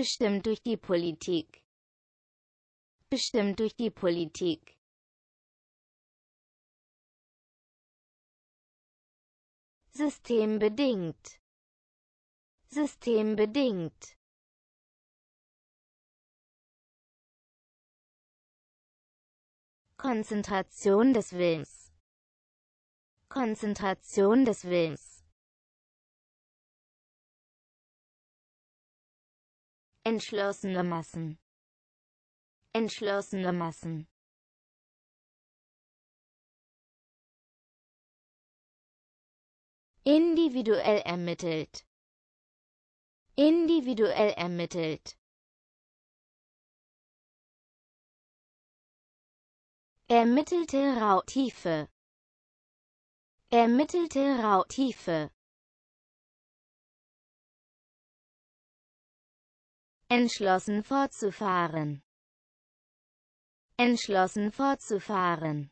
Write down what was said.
bestimmt durch die Politik, bestimmt durch die Politik. Systembedingt, systembedingt. Konzentration des Willens. Konzentration des Willens. entschlossene Massen entschlossene Massen individuell ermittelt individuell ermittelt ermittelte Rautiefe ermittelte Rautiefe entschlossen fortzufahren entschlossen fortzufahren